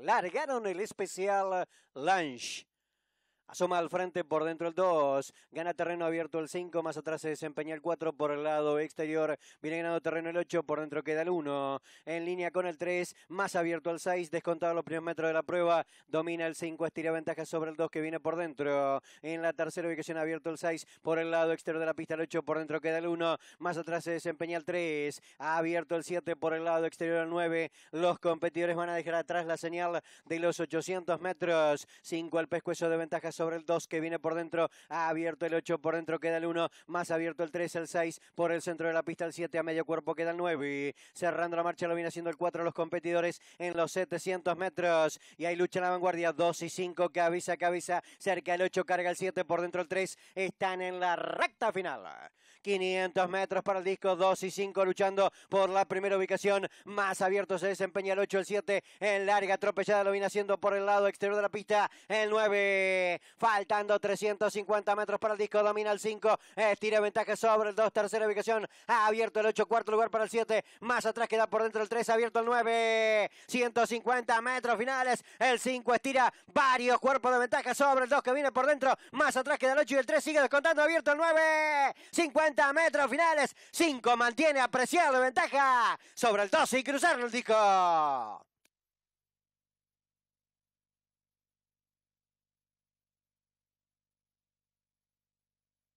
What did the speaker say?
Largaram o especial eh, Lunch Asoma al frente por dentro el 2. Gana terreno abierto el 5. Más atrás se desempeña el 4 por el lado exterior. Viene ganado terreno el 8. Por dentro queda el 1. En línea con el 3. Más abierto el 6. Descontado los primeros metros de la prueba. Domina el 5. Estira ventaja sobre el 2 que viene por dentro. En la tercera ubicación abierto el 6. Por el lado exterior de la pista el 8. Por dentro queda el 1. Más atrás se desempeña el 3. Ha abierto el 7. Por el lado exterior el 9. Los competidores van a dejar atrás la señal de los 800 metros. 5 al pescuezo de ventaja sobre el 2 que viene por dentro, ha abierto el 8 por dentro, queda el 1, más abierto el 3, el 6 por el centro de la pista, el 7 a medio cuerpo queda el 9. Cerrando la marcha lo viene haciendo el 4 los competidores en los 700 metros y ahí lucha en la vanguardia 2 y 5, cabeza, a cabeza, cerca el 8, carga el 7 por dentro el 3, están en la recta final. 500 metros para el disco, 2 y 5 luchando por la primera ubicación, más abierto se desempeña el 8, el 7, en larga atropellada lo viene haciendo por el lado exterior de la pista, el 9, Faltando 350 metros para el disco. Domina el 5. Estira ventaja sobre el 2. Tercera ubicación. ha Abierto el 8. Cuarto lugar para el 7. Más atrás queda por dentro el 3. Abierto el 9. 150 metros finales. El 5 estira varios cuerpos de ventaja sobre el 2 que viene por dentro. Más atrás queda el 8 y el 3 sigue descontando. Abierto el 9. 50 metros finales. 5 mantiene apreciado de ventaja sobre el 2 y cruzar el disco.